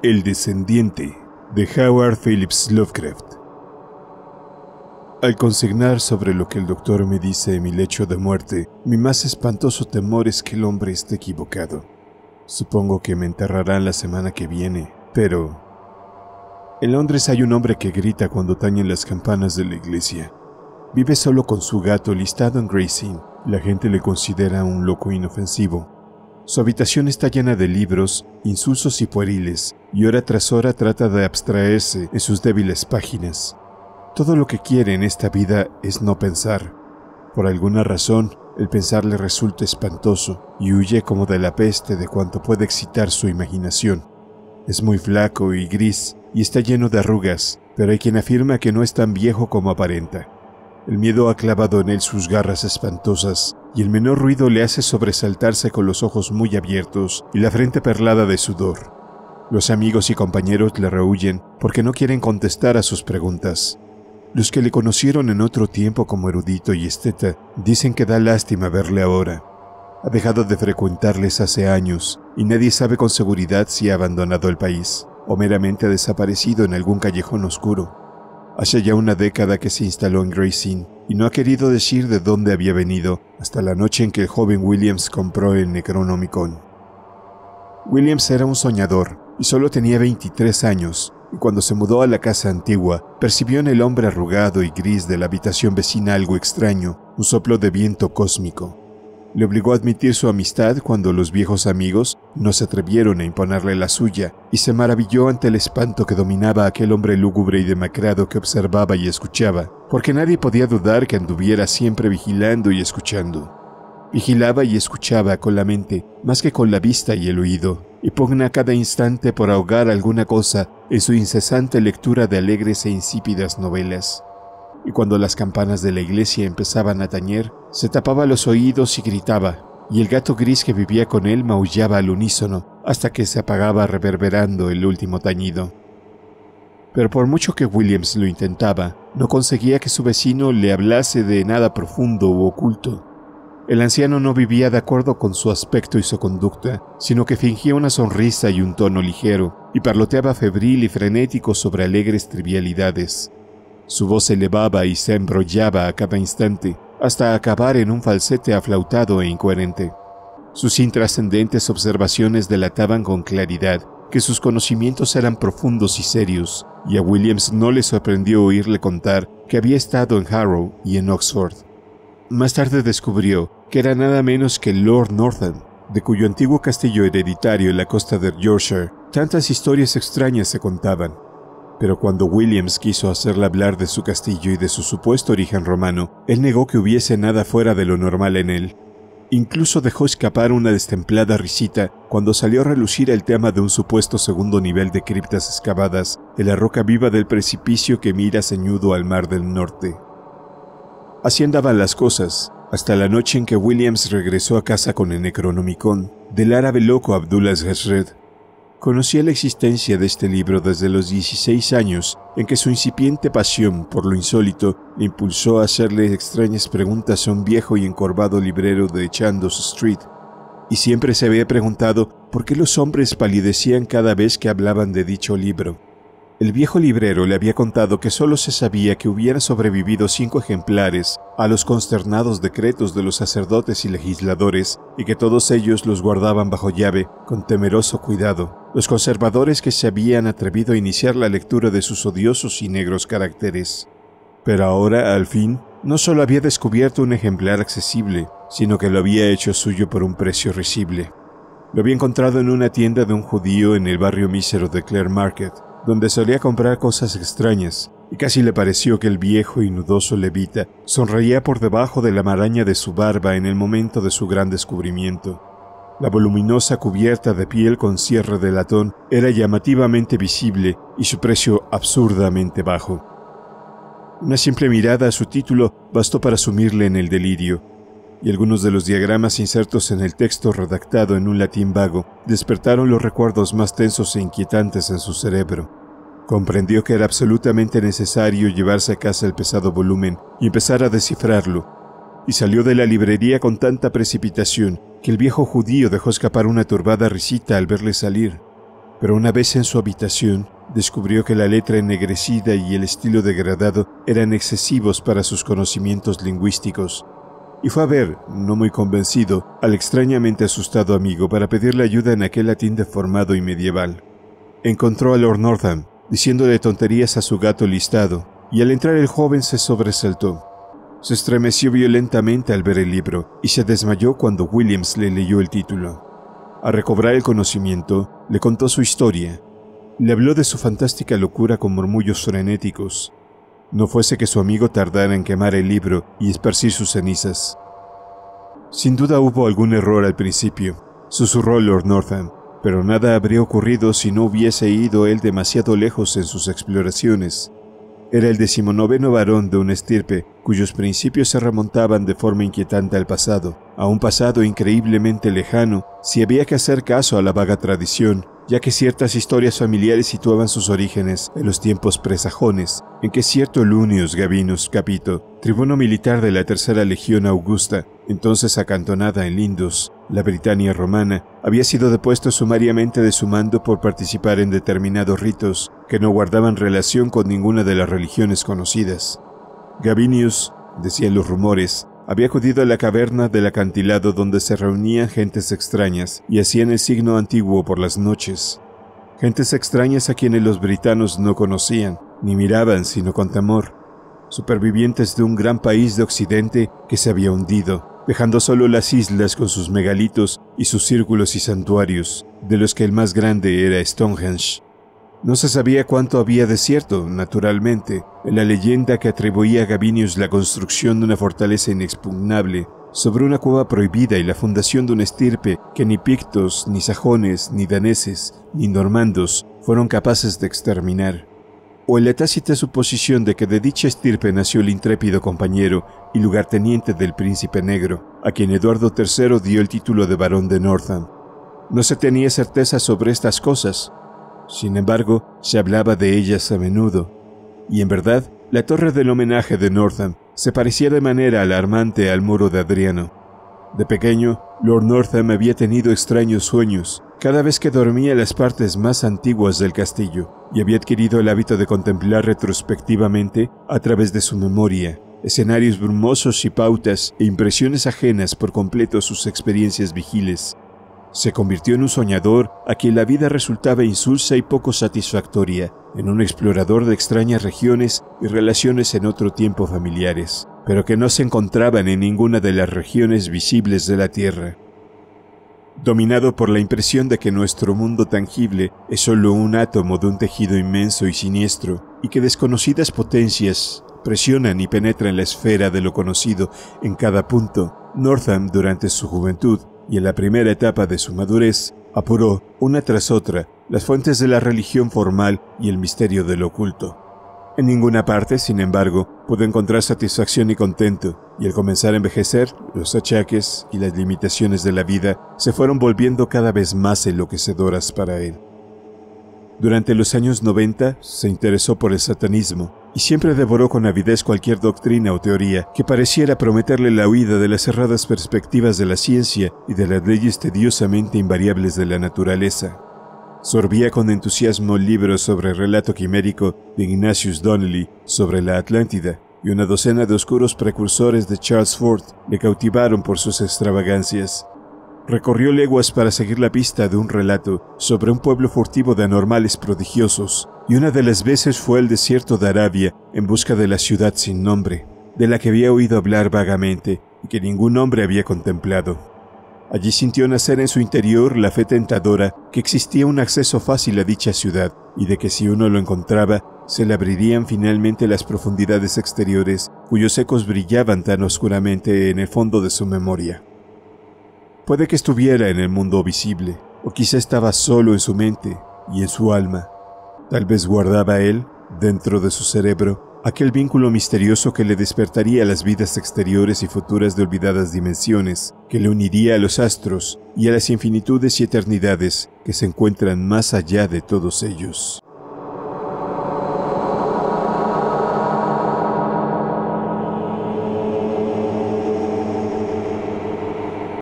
El descendiente de Howard Phillips Lovecraft. Al consignar sobre lo que el doctor me dice en mi lecho de muerte, mi más espantoso temor es que el hombre esté equivocado. Supongo que me enterrarán la semana que viene, pero... En Londres hay un hombre que grita cuando tañen las campanas de la iglesia. Vive solo con su gato listado en Racing. La gente le considera un loco inofensivo, su habitación está llena de libros, insulsos y pueriles, y hora tras hora trata de abstraerse en sus débiles páginas. Todo lo que quiere en esta vida es no pensar. Por alguna razón, el pensar le resulta espantoso y huye como de la peste de cuanto puede excitar su imaginación. Es muy flaco y gris y está lleno de arrugas, pero hay quien afirma que no es tan viejo como aparenta. El miedo ha clavado en él sus garras espantosas, y el menor ruido le hace sobresaltarse con los ojos muy abiertos y la frente perlada de sudor. Los amigos y compañeros le rehuyen porque no quieren contestar a sus preguntas. Los que le conocieron en otro tiempo como erudito y esteta dicen que da lástima verle ahora. Ha dejado de frecuentarles hace años y nadie sabe con seguridad si ha abandonado el país o meramente ha desaparecido en algún callejón oscuro. Hace ya una década que se instaló en Gray's y no ha querido decir de dónde había venido hasta la noche en que el joven Williams compró el Necronomicon. Williams era un soñador y solo tenía 23 años, y cuando se mudó a la casa antigua, percibió en el hombre arrugado y gris de la habitación vecina algo extraño, un soplo de viento cósmico. Le obligó a admitir su amistad cuando los viejos amigos no se atrevieron a imponerle la suya, y se maravilló ante el espanto que dominaba aquel hombre lúgubre y demacrado que observaba y escuchaba, porque nadie podía dudar que anduviera siempre vigilando y escuchando. Vigilaba y escuchaba con la mente, más que con la vista y el oído, y pugna cada instante por ahogar alguna cosa en su incesante lectura de alegres e insípidas novelas y cuando las campanas de la iglesia empezaban a tañer, se tapaba los oídos y gritaba, y el gato gris que vivía con él maullaba al unísono hasta que se apagaba reverberando el último tañido. Pero por mucho que Williams lo intentaba, no conseguía que su vecino le hablase de nada profundo u oculto. El anciano no vivía de acuerdo con su aspecto y su conducta, sino que fingía una sonrisa y un tono ligero, y parloteaba febril y frenético sobre alegres trivialidades, su voz se elevaba y se embrollaba a cada instante, hasta acabar en un falsete aflautado e incoherente. Sus intrascendentes observaciones delataban con claridad que sus conocimientos eran profundos y serios, y a Williams no le sorprendió oírle contar que había estado en Harrow y en Oxford. Más tarde descubrió que era nada menos que Lord Northam, de cuyo antiguo castillo hereditario en la costa de Yorkshire tantas historias extrañas se contaban. Pero cuando Williams quiso hacerle hablar de su castillo y de su supuesto origen romano, él negó que hubiese nada fuera de lo normal en él. Incluso dejó escapar una destemplada risita cuando salió a relucir el tema de un supuesto segundo nivel de criptas excavadas en la roca viva del precipicio que mira ceñudo al mar del norte. Así andaban las cosas, hasta la noche en que Williams regresó a casa con el Necronomicon del árabe loco Abdullah Ghazred, Conocía la existencia de este libro desde los 16 años, en que su incipiente pasión por lo insólito le impulsó a hacerle extrañas preguntas a un viejo y encorvado librero de Chandos Street, y siempre se había preguntado por qué los hombres palidecían cada vez que hablaban de dicho libro. El viejo librero le había contado que solo se sabía que hubieran sobrevivido cinco ejemplares a los consternados decretos de los sacerdotes y legisladores y que todos ellos los guardaban bajo llave con temeroso cuidado, los conservadores que se habían atrevido a iniciar la lectura de sus odiosos y negros caracteres. Pero ahora, al fin, no solo había descubierto un ejemplar accesible, sino que lo había hecho suyo por un precio risible. Lo había encontrado en una tienda de un judío en el barrio mísero de Clare Market, donde solía comprar cosas extrañas, y casi le pareció que el viejo y nudoso levita sonreía por debajo de la maraña de su barba en el momento de su gran descubrimiento. La voluminosa cubierta de piel con cierre de latón era llamativamente visible y su precio absurdamente bajo. Una simple mirada a su título bastó para sumirle en el delirio, y algunos de los diagramas insertos en el texto redactado en un latín vago despertaron los recuerdos más tensos e inquietantes en su cerebro. Comprendió que era absolutamente necesario llevarse a casa el pesado volumen y empezar a descifrarlo, y salió de la librería con tanta precipitación que el viejo judío dejó escapar una turbada risita al verle salir. Pero una vez en su habitación, descubrió que la letra ennegrecida y el estilo degradado eran excesivos para sus conocimientos lingüísticos, y fue a ver, no muy convencido, al extrañamente asustado amigo para pedirle ayuda en aquel latín deformado y medieval. Encontró a Lord Northam, diciéndole tonterías a su gato listado, y al entrar el joven se sobresaltó. Se estremeció violentamente al ver el libro y se desmayó cuando Williams le leyó el título. A recobrar el conocimiento, le contó su historia. Le habló de su fantástica locura con murmullos frenéticos. No fuese que su amigo tardara en quemar el libro y esparcir sus cenizas. Sin duda hubo algún error al principio, susurró Lord Northam, pero nada habría ocurrido si no hubiese ido él demasiado lejos en sus exploraciones. Era el decimonoveno varón de un estirpe cuyos principios se remontaban de forma inquietante al pasado, a un pasado increíblemente lejano, si había que hacer caso a la vaga tradición, ya que ciertas historias familiares situaban sus orígenes en los tiempos presajones, en que cierto Lunius Gavinus Capito, tribuno militar de la Tercera Legión Augusta, entonces acantonada en Lindus, la Britania romana había sido depuesto sumariamente de su mando por participar en determinados ritos que no guardaban relación con ninguna de las religiones conocidas. Gavinius, decían los rumores, había acudido a la caverna del acantilado donde se reunían gentes extrañas y hacían el signo antiguo por las noches. Gentes extrañas a quienes los britanos no conocían, ni miraban sino con temor, supervivientes de un gran país de Occidente que se había hundido dejando solo las islas con sus megalitos y sus círculos y santuarios, de los que el más grande era Stonehenge. No se sabía cuánto había desierto, naturalmente, en la leyenda que atribuía a Gabinius la construcción de una fortaleza inexpugnable sobre una cueva prohibida y la fundación de una estirpe que ni pictos, ni sajones, ni daneses, ni normandos fueron capaces de exterminar o en la tácita suposición de que de dicha estirpe nació el intrépido compañero y lugarteniente del príncipe negro, a quien Eduardo III dio el título de barón de Northam. No se tenía certeza sobre estas cosas, sin embargo, se hablaba de ellas a menudo, y en verdad, la torre del homenaje de Northam se parecía de manera alarmante al muro de Adriano. De pequeño, Lord Northam había tenido extraños sueños, cada vez que dormía en las partes más antiguas del castillo, y había adquirido el hábito de contemplar retrospectivamente, a través de su memoria, escenarios brumosos y pautas e impresiones ajenas por completo a sus experiencias vigiles. Se convirtió en un soñador a quien la vida resultaba insulsa y poco satisfactoria, en un explorador de extrañas regiones y relaciones en otro tiempo familiares, pero que no se encontraban en ninguna de las regiones visibles de la Tierra dominado por la impresión de que nuestro mundo tangible es solo un átomo de un tejido inmenso y siniestro, y que desconocidas potencias presionan y penetran la esfera de lo conocido en cada punto, Northam durante su juventud y en la primera etapa de su madurez apuró, una tras otra, las fuentes de la religión formal y el misterio del oculto. En ninguna parte, sin embargo, pudo encontrar satisfacción y contento, y al comenzar a envejecer, los achaques y las limitaciones de la vida se fueron volviendo cada vez más enloquecedoras para él. Durante los años 90 se interesó por el satanismo y siempre devoró con avidez cualquier doctrina o teoría que pareciera prometerle la huida de las cerradas perspectivas de la ciencia y de las leyes tediosamente invariables de la naturaleza. Sorbía con entusiasmo libros sobre el relato quimérico de Ignatius Donnelly sobre la Atlántida, y una docena de oscuros precursores de Charles Ford le cautivaron por sus extravagancias. Recorrió leguas para seguir la pista de un relato sobre un pueblo furtivo de anormales prodigiosos, y una de las veces fue el desierto de Arabia en busca de la ciudad sin nombre, de la que había oído hablar vagamente y que ningún hombre había contemplado. Allí sintió nacer en su interior la fe tentadora que existía un acceso fácil a dicha ciudad y de que si uno lo encontraba se le abrirían finalmente las profundidades exteriores cuyos ecos brillaban tan oscuramente en el fondo de su memoria. Puede que estuviera en el mundo visible, o quizá estaba solo en su mente y en su alma. Tal vez guardaba él, dentro de su cerebro, aquel vínculo misterioso que le despertaría a las vidas exteriores y futuras de olvidadas dimensiones, que le uniría a los astros y a las infinitudes y eternidades que se encuentran más allá de todos ellos.